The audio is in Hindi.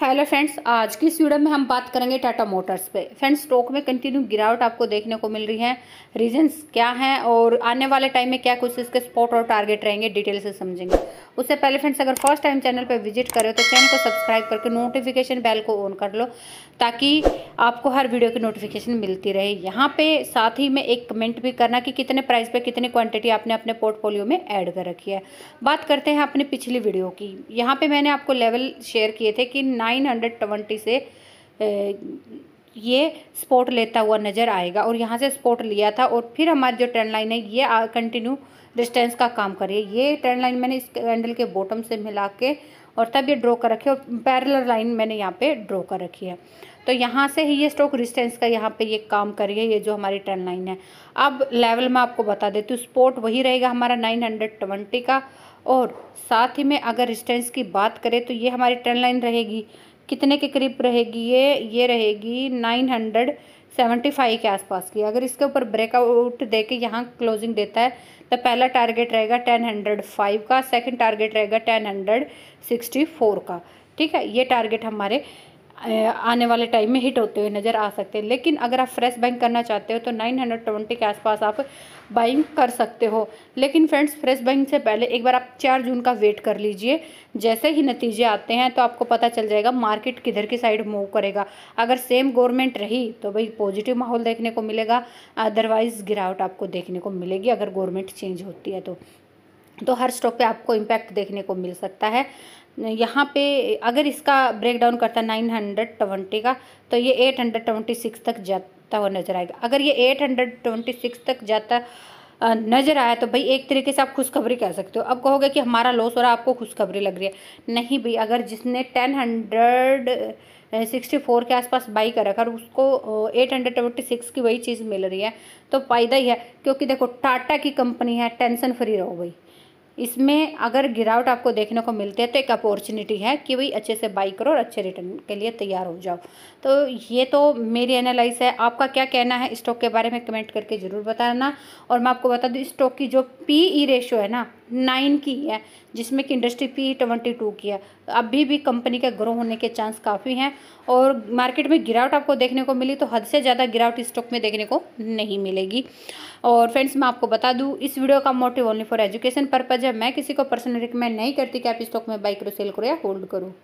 हेलो फ्रेंड्स आज की इस वीडियो में हम बात करेंगे टाटा मोटर्स पे फ्रेंड्स स्टॉक में कंटिन्यू गिरावट आपको देखने को मिल रही है रीजंस क्या हैं और आने वाले टाइम में क्या कुछ इसके स्पॉट और टारगेट रहेंगे डिटेल से समझेंगे उससे पहले फ्रेंड्स अगर फर्स्ट टाइम चैनल पर विजिट करें तो चैनल को सब्सक्राइब करके नोटिफिकेशन बैल को ऑन कर लो ताकि आपको हर वीडियो की नोटिफिकेशन मिलती रहे यहाँ पर साथ ही में एक कमेंट भी करना कि कितने प्राइस पर कितनी क्वान्टिटी आपने अपने पोर्टफोलियो में एड कर रखी है बात करते हैं अपनी पिछली वीडियो की यहाँ पर मैंने आपको लेवल शेयर किए थे कि नाइन 920 से ये स्पोर्ट लेता हुआ नज़र आएगा और यहाँ से स्पोर्ट लिया था और फिर हमारी जो ट्रेंड लाइन है ये कंटिन्यू डिस्टेंस का काम करिए ये ट्रेंड लाइन मैंने इस कैंडल के बॉटम से मिला के और तब ये ड्रॉ कर रखी है और पैरल लाइन मैंने यहाँ पे ड्रॉ कर रखी है तो यहाँ से ही ये स्टॉक रिस्टेंस का यहाँ पे ये काम करिए ये जो हमारी ट्रेंड लाइन है अब लेवल मैं आपको बता देती हूँ स्पोर्ट वही रहेगा हमारा 920 का और साथ ही में अगर रिस्टेंस की बात करें तो ये हमारी ट्रेन लाइन रहेगी कितने के करीब रहेगी ये ये रहेगी नाइन हंड्रेड सेवेंटी फाइव के आसपास की अगर इसके ऊपर ब्रेकआउट दे के यहाँ क्लोजिंग देता है तो पहला टारगेट रहेगा टेन हंड्रेड फाइव का सेकंड टारगेट रहेगा टेन हंड्रेड सिक्सटी फोर का ठीक है ये टारगेट हमारे आने वाले टाइम में हिट होते हुए नज़र आ सकते हैं लेकिन अगर आप फ्रेश बाइंग करना चाहते हो तो 920 के आसपास आप बाइंग कर सकते हो लेकिन फ्रेंड्स फ्रेश बाइंग से पहले एक बार आप चार जून का वेट कर लीजिए जैसे ही नतीजे आते हैं तो आपको पता चल जाएगा मार्केट किधर की साइड मूव करेगा अगर सेम गवर्नमेंट रही तो भाई पॉजिटिव माहौल देखने को मिलेगा अदरवाइज़ गिरावट आपको देखने को मिलेगी अगर गवर्नमेंट चेंज होती है तो तो हर स्टॉक पे आपको इम्पैक्ट देखने को मिल सकता है यहाँ पे अगर इसका ब्रेक डाउन करता नाइन हंड्रेड ट्वेंटी का तो ये एट हंड्रेड ट्वेंटी सिक्स तक जाता हुआ नज़र आएगा अगर ये एट हंड्रेड ट्वेंटी सिक्स तक जाता नज़र आया तो भाई एक तरीके से आप खुशखबरी कह सकते हो अब कहोगे कि हमारा लॉस हो रहा है आपको खुशखबरी लग रही है नहीं भाई अगर जिसने टेन हंड्रेड सिक्सटी फोर के आसपास बाई कर रखा और उसको एट हंड्रेड ट्वेंटी सिक्स की वही चीज़ मिल रही है तो फ़ायदा ही है क्योंकि देखो टाटा की कंपनी है टेंशन फ्री रहो भाई इसमें अगर गिरावट आपको देखने को मिलती है तो एक अपॉर्चुनिटी है कि भाई अच्छे से बाई करो और अच्छे रिटर्न के लिए तैयार हो जाओ तो ये तो मेरी एनालाइज है आपका क्या कहना है स्टॉक के बारे में कमेंट करके ज़रूर बताना और मैं आपको बता दूँ स्टॉक की जो पी ई रेशो है ना नाइन की है जिसमें कि इंडस्ट्री पी ट्वेंटी टू की है अभी भी कंपनी के ग्रो होने के चांस काफ़ी हैं और मार्केट में गिरावट आपको देखने को मिली तो हद से ज़्यादा गिरावट स्टॉक में देखने को नहीं मिलेगी और फ्रेंड्स मैं आपको बता दूँ इस वीडियो का motive only for education purpose है मैं किसी को पर्सनल रिकमेंड नहीं करती कि आप स्टॉक में बाइक करो सेल करो या होल्ड करो